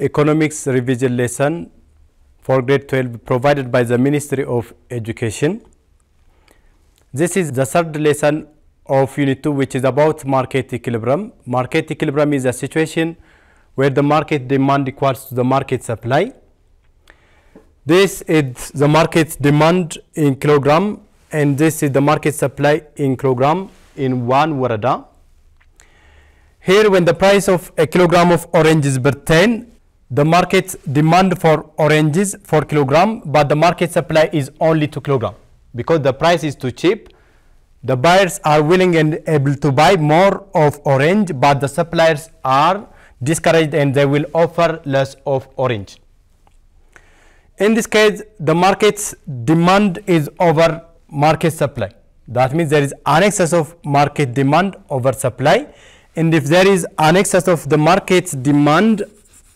economics revision lesson for grade 12 provided by the Ministry of Education. This is the third lesson of unit 2 which is about market equilibrium. Market equilibrium is a situation where the market demand equals to the market supply. This is the market demand in kilogram and this is the market supply in kilogram in one warada. Here when the price of a kilogram of oranges per 10 the market demand for oranges 4 kilogram, but the market supply is only 2 kilogram because the price is too cheap. The buyers are willing and able to buy more of orange, but the suppliers are discouraged and they will offer less of orange. In this case, the market's demand is over market supply. That means there is an excess of market demand over supply. And if there is an excess of the market's demand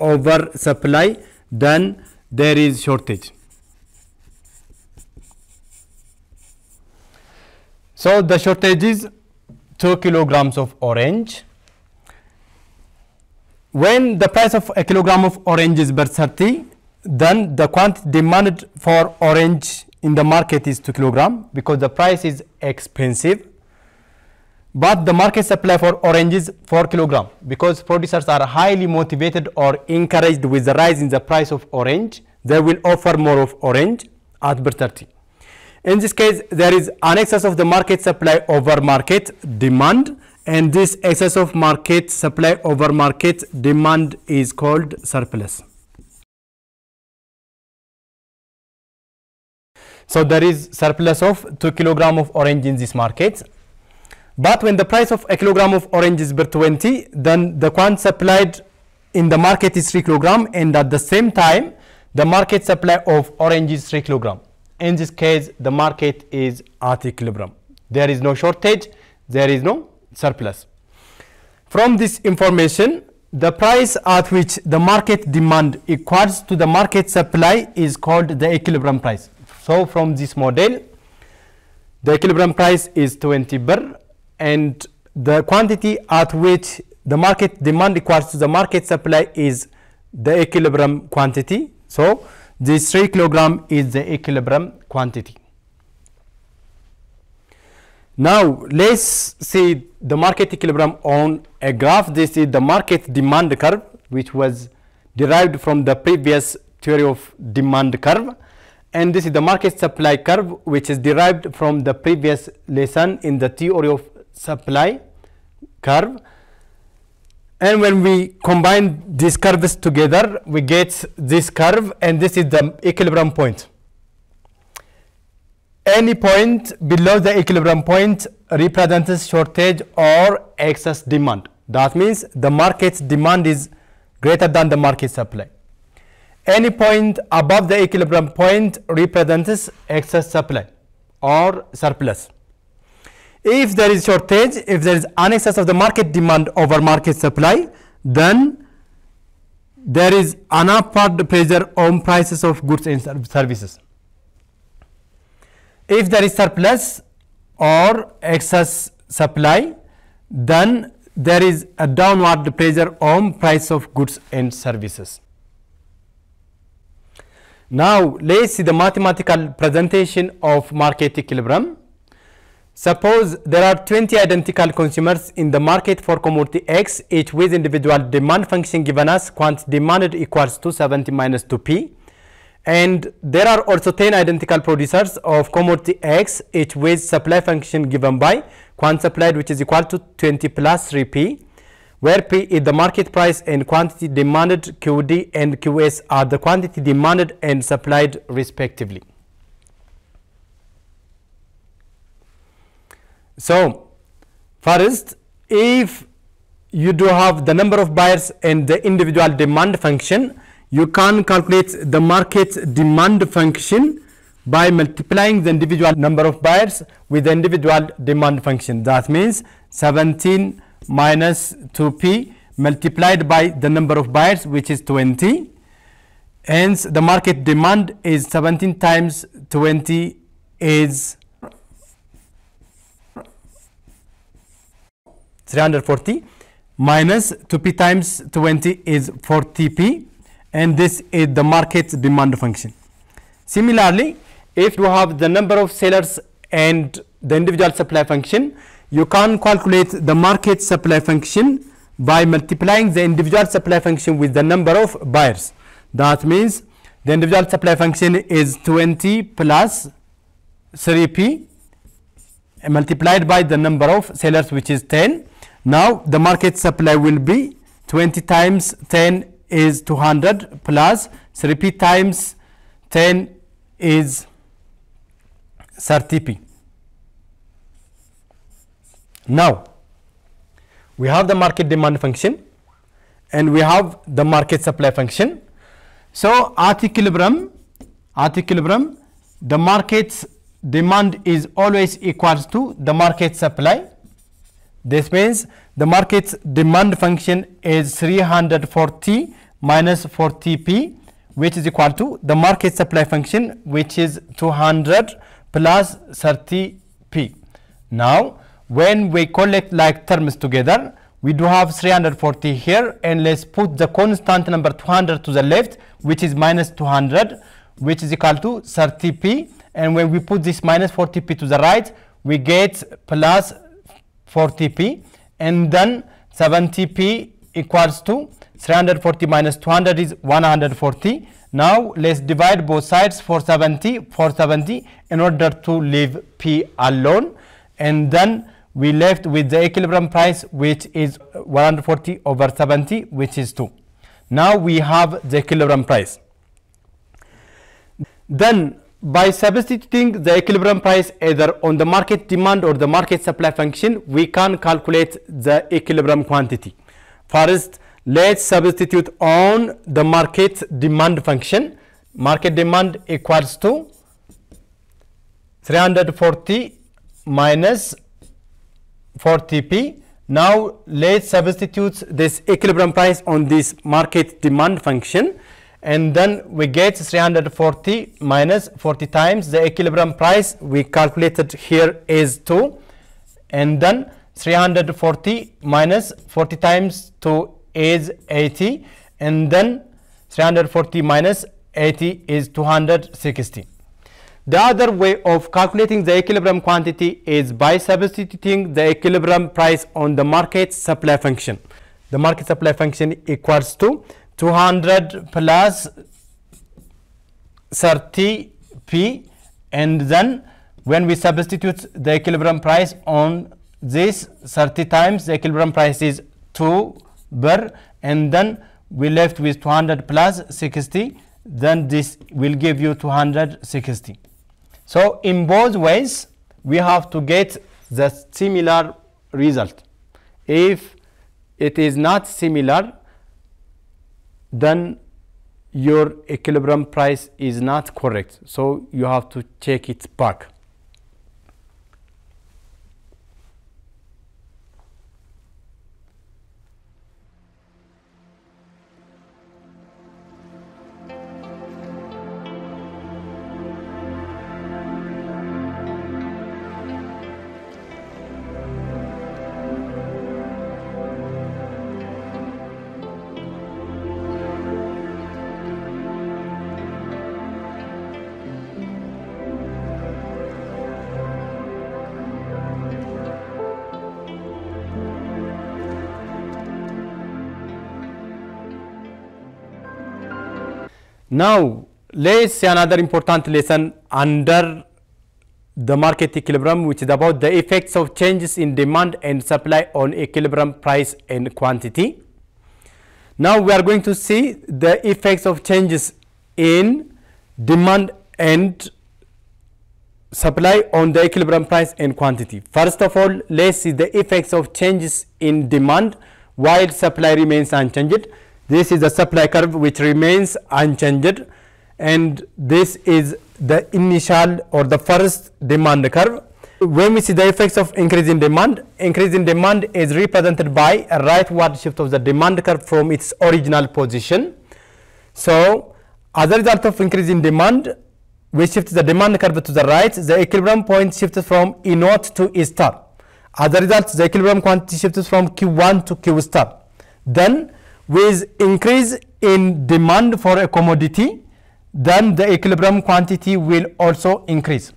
over supply then there is shortage. So, the shortage is 2 kilograms of orange. When the price of a kilogram of orange is 30, then the quantity demanded for orange in the market is 2 kilogram because the price is expensive but the market supply for oranges 4 kilogram because producers are highly motivated or encouraged with the rise in the price of orange they will offer more of orange at 30 in this case there is an excess of the market supply over market demand and this excess of market supply over market demand is called surplus so there is surplus of 2 kilogram of orange in this market but when the price of a kilogram of oranges per 20, then the quant supplied in the market is 3 kilogram and at the same time, the market supply of oranges 3 kilogram. In this case, the market is at equilibrium. There is no shortage, there is no surplus. From this information, the price at which the market demand equals to the market supply is called the equilibrium price. So from this model, the equilibrium price is 20 birr and the quantity at which the market demand equals to the market supply is the equilibrium quantity. So, this 3 kilogram is the equilibrium quantity. Now, let's see the market equilibrium on a graph. This is the market demand curve, which was derived from the previous theory of demand curve. And this is the market supply curve, which is derived from the previous lesson in the theory of supply curve and when we combine these curves together we get this curve and this is the equilibrium point any point below the equilibrium point represents shortage or excess demand that means the market's demand is greater than the market supply any point above the equilibrium point represents excess supply or surplus if there is shortage, if there is an excess of the market demand over market supply, then there is an upward pressure on prices of goods and services. If there is surplus or excess supply, then there is a downward pressure on price of goods and services. Now, let's see the mathematical presentation of market equilibrium. Suppose there are 20 identical consumers in the market for commodity X, each with individual demand function given as quant demanded equals to 70 minus 2p. And there are also 10 identical producers of commodity X, each with supply function given by quant supplied, which is equal to 20 plus 3p, where p is the market price and quantity demanded, QD and QS are the quantity demanded and supplied respectively. So, first if you do have the number of buyers and the individual demand function, you can calculate the market demand function by multiplying the individual number of buyers with the individual demand function. That means 17 minus 2p multiplied by the number of buyers which is 20. Hence, the market demand is 17 times 20 is 340 minus 2p times 20 is 40p and this is the market demand function. Similarly, if you have the number of sellers and the individual supply function, you can calculate the market supply function by multiplying the individual supply function with the number of buyers. That means the individual supply function is 20 plus 3p multiplied by the number of sellers which is 10 now the market supply will be 20 times 10 is 200 plus 3p times 10 is 30p. Now we have the market demand function and we have the market supply function. So at equilibrium, at equilibrium the market's demand is always equals to the market supply this means the market's demand function is 340 minus 40p, which is equal to the market supply function, which is 200 plus 30p. Now, when we collect like terms together, we do have 340 here, and let's put the constant number 200 to the left, which is minus 200, which is equal to 30p. And when we put this minus 40p to the right, we get plus 40p and then 70p equals to 340 minus 200 is 140. Now, let us divide both sides 470, 470 in order to leave P alone and then we left with the equilibrium price which is 140 over 70 which is 2. Now, we have the equilibrium price. Then by substituting the equilibrium price either on the market demand or the market supply function, we can calculate the equilibrium quantity. First, let's substitute on the market demand function. Market demand equals to 340 minus 40p. Now, let's substitute this equilibrium price on this market demand function and then we get 340 minus 40 times the equilibrium price we calculated here is 2 and then 340 minus 40 times 2 is 80 and then 340 minus 80 is 260. The other way of calculating the equilibrium quantity is by substituting the equilibrium price on the market supply function. The market supply function equals to 200 plus 30p and then when we substitute the equilibrium price on this 30 times the equilibrium price is 2 bar and then we left with 200 plus 60 then this will give you 260 so in both ways we have to get the similar result if it is not similar then your equilibrium price is not correct so you have to check it back Now, let's see another important lesson under the market equilibrium, which is about the effects of changes in demand and supply on equilibrium price and quantity. Now, we are going to see the effects of changes in demand and supply on the equilibrium price and quantity. First of all, let's see the effects of changes in demand while supply remains unchanged. This is the supply curve which remains unchanged and this is the initial or the first demand curve. When we see the effects of increase in demand, increase in demand is represented by a rightward shift of the demand curve from its original position. So, as a result of increase in demand, we shift the demand curve to the right, the equilibrium point shifts from E naught to E star. As a result, the equilibrium quantity shifts from Q1 to Q star. Then with increase in demand for a commodity, then the equilibrium quantity will also increase.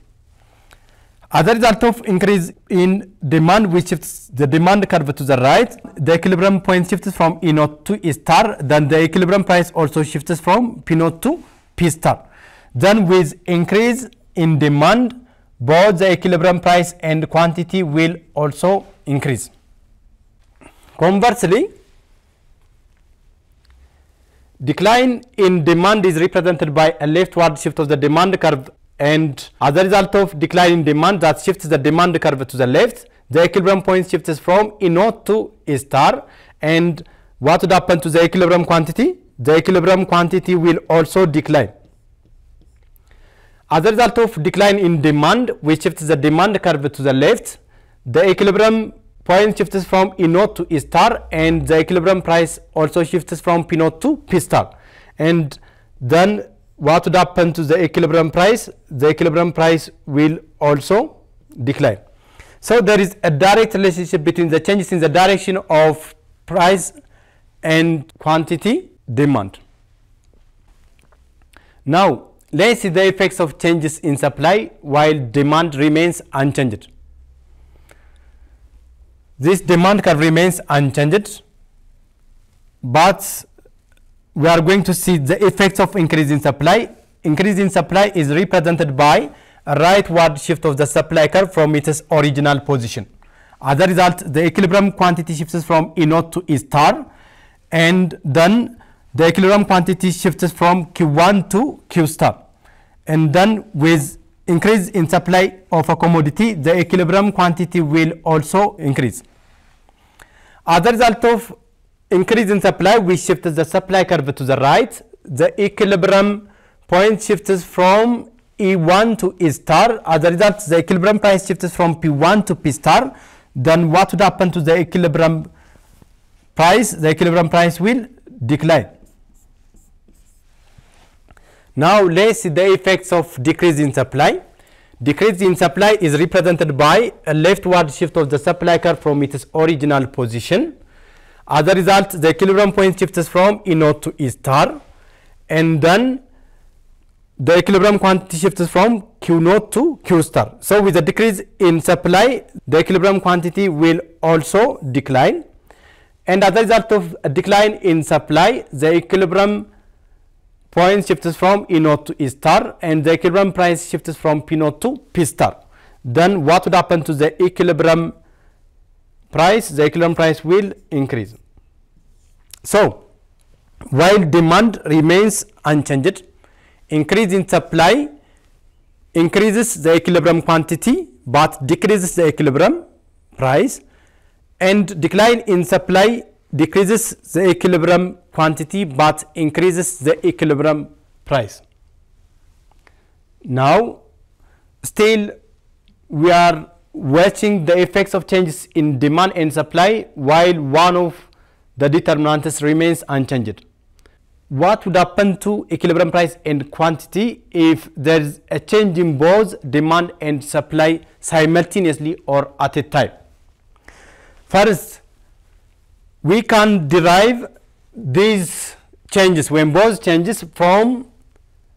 As a result of increase in demand, which shifts the demand curve to the right, the equilibrium point shifts from E 0 to E star, then the equilibrium price also shifts from P 0 to P star. Then with increase in demand, both the equilibrium price and quantity will also increase. Conversely, Decline in demand is represented by a leftward shift of the demand curve and as a result of decline in demand that shifts the demand curve to the left, the equilibrium point shifts from E 0 to E star and what would happen to the equilibrium quantity? The equilibrium quantity will also decline. As a result of decline in demand, we shift the demand curve to the left, the equilibrium point shifts from E naught to E star and the equilibrium price also shifts from P naught to P star. And then what would happen to the equilibrium price? The equilibrium price will also decline. So, there is a direct relationship between the changes in the direction of price and quantity demand. Now, let's see the effects of changes in supply while demand remains unchanged this demand curve remains unchanged but we are going to see the effects of increase in supply increase in supply is represented by a rightward shift of the supply curve from its original position as a result the equilibrium quantity shifts from e naught to e star and then the equilibrium quantity shifts from q1 to q star and then with increase in supply of a commodity the equilibrium quantity will also increase as a result of increase in supply, we shift the supply curve to the right. The equilibrium point shifts from E1 to E star. As a result, the equilibrium price shifts from P1 to P star. Then what would happen to the equilibrium price? The equilibrium price will decline. Now let's see the effects of decrease in supply. Decrease in supply is represented by a leftward shift of the supply curve from its original position. As a result, the equilibrium point shifts from E 0 to E star, and then the equilibrium quantity shifts from Q 0 to Q star. So, with a decrease in supply, the equilibrium quantity will also decline. And as a result of a decline in supply, the equilibrium point shifts from E 0 to E star and the equilibrium price shifts from P 0 to P star. Then what would happen to the equilibrium price? The equilibrium price will increase. So, while demand remains unchanged, increase in supply increases the equilibrium quantity but decreases the equilibrium price and decline in supply decreases the equilibrium quantity but increases the equilibrium price. Now, still we are watching the effects of changes in demand and supply while one of the determinants remains unchanged. What would happen to equilibrium price and quantity if there is a change in both demand and supply simultaneously or at a time? First, we can derive these changes, both changes from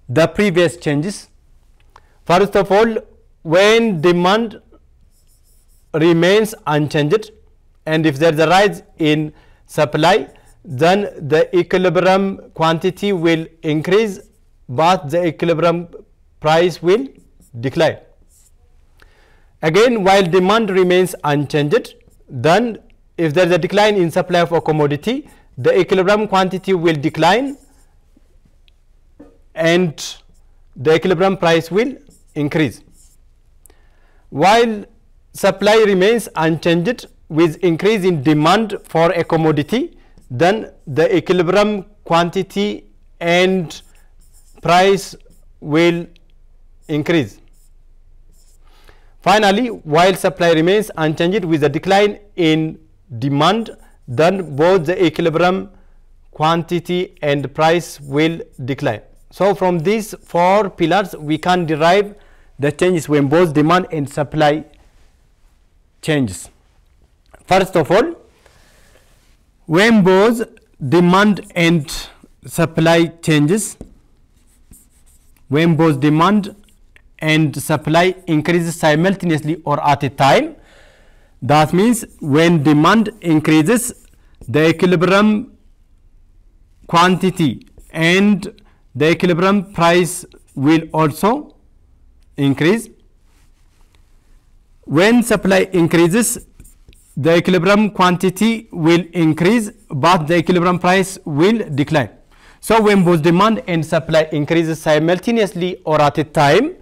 the previous changes. First of all, when demand remains unchanged and if there is a rise in supply, then the equilibrium quantity will increase, but the equilibrium price will decline. Again, while demand remains unchanged, then if there is a decline in supply of a commodity, the equilibrium quantity will decline and the equilibrium price will increase. While supply remains unchanged with increase in demand for a commodity, then the equilibrium quantity and price will increase. Finally, while supply remains unchanged with a decline in demand, then both the equilibrium quantity and price will decline. So, from these four pillars, we can derive the changes when both demand and supply changes. First of all, when both demand and supply changes, when both demand and supply increases simultaneously or at a time, that means when demand increases, the equilibrium quantity and the equilibrium price will also increase. When supply increases, the equilibrium quantity will increase, but the equilibrium price will decline. So when both demand and supply increases simultaneously or at a time,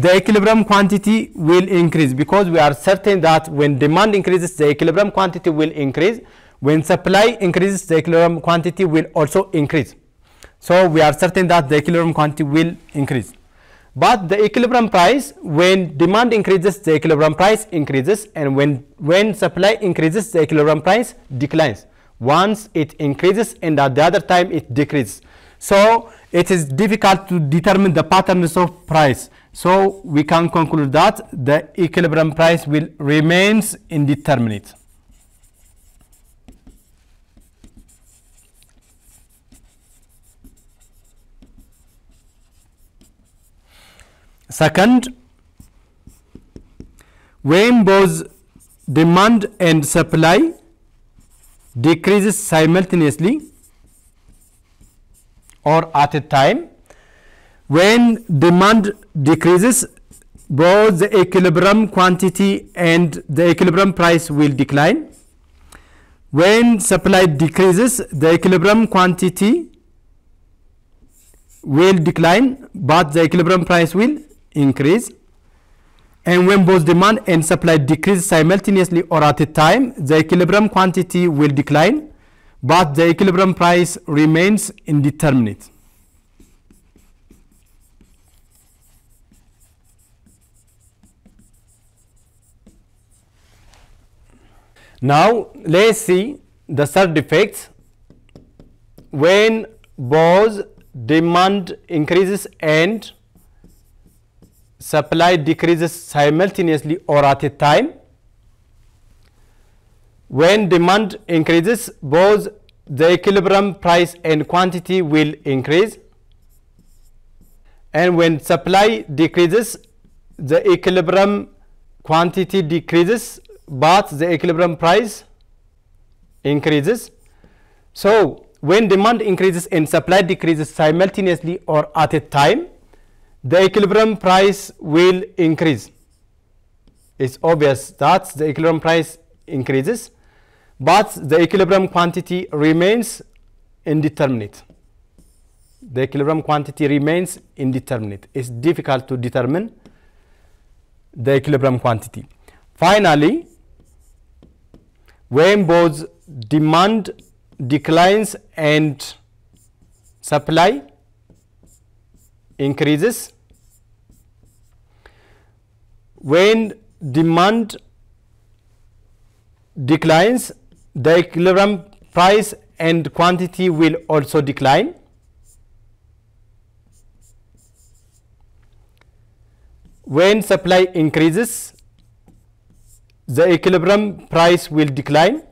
the equilibrium quantity will increase because we are certain that when demand increases the equilibrium quantity will increase when supply increases the equilibrium quantity will also increase so we are certain that the equilibrium quantity will increase but the equilibrium price when demand increases the equilibrium price increases and when when supply increases the equilibrium price declines once it increases and at the other time it decreases so it is difficult to determine the patterns of price so we can conclude that the equilibrium price will remains indeterminate. Second, when both demand and supply decreases simultaneously or at a time when demand decreases, both the equilibrium quantity and the equilibrium price will decline. When supply decreases, the equilibrium quantity will decline, but the equilibrium price will increase. And when both demand and supply decrease simultaneously or at a time, the equilibrium quantity will decline, but the equilibrium price remains indeterminate. Now, let us see the third defects when both demand increases and supply decreases simultaneously or at a time. When demand increases, both the equilibrium price and quantity will increase. And when supply decreases, the equilibrium quantity decreases but the equilibrium price increases. So when demand increases and supply decreases simultaneously or at a time, the equilibrium price will increase. It's obvious that the equilibrium price increases, but the equilibrium quantity remains indeterminate. The equilibrium quantity remains indeterminate. It's difficult to determine the equilibrium quantity. Finally, when both demand declines and supply increases. When demand declines, the equilibrium price and quantity will also decline. When supply increases, the equilibrium price will decline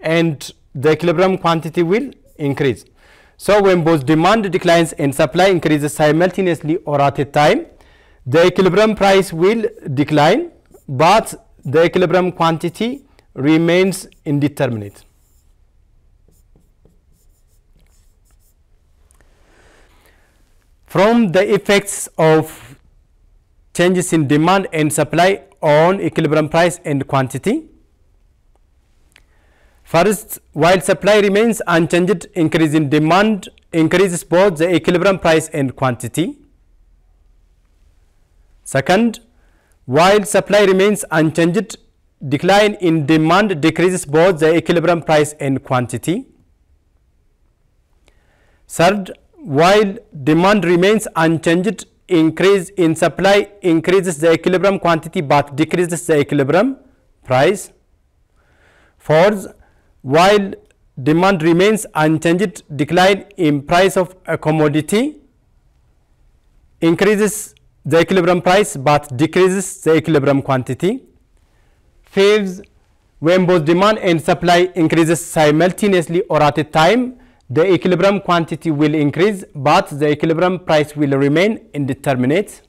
and the equilibrium quantity will increase. So, when both demand declines and supply increases simultaneously or at a time, the equilibrium price will decline, but the equilibrium quantity remains indeterminate. From the effects of changes in demand and supply on equilibrium price and quantity. First, while supply remains unchanged, increase in demand increases both the equilibrium price and quantity. Second, while supply remains unchanged, decline in demand decreases both the equilibrium price and quantity. Third, while demand remains unchanged, increase in supply increases the equilibrium quantity but decreases the equilibrium price. Fourth, while demand remains unchanged, decline in price of a commodity increases the equilibrium price but decreases the equilibrium quantity. Fifth, when both demand and supply increases simultaneously or at a time, the equilibrium quantity will increase but the equilibrium price will remain indeterminate.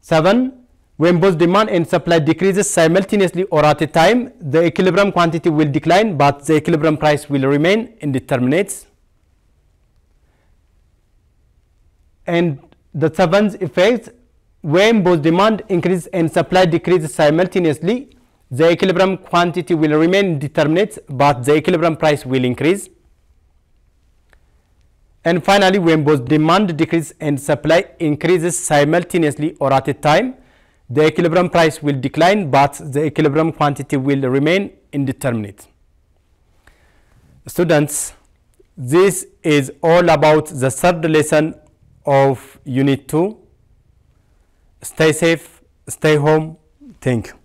7. When both demand and supply decreases simultaneously or at a time, the equilibrium quantity will decline but the equilibrium price will remain indeterminate. And the seventh effect, when both demand increases and supply decreases simultaneously, the equilibrium quantity will remain indeterminate but the equilibrium price will increase. And finally, when both demand decreases and supply increases simultaneously or at a time, the equilibrium price will decline, but the equilibrium quantity will remain indeterminate. Students, this is all about the third lesson of Unit 2. Stay safe, stay home. Thank you.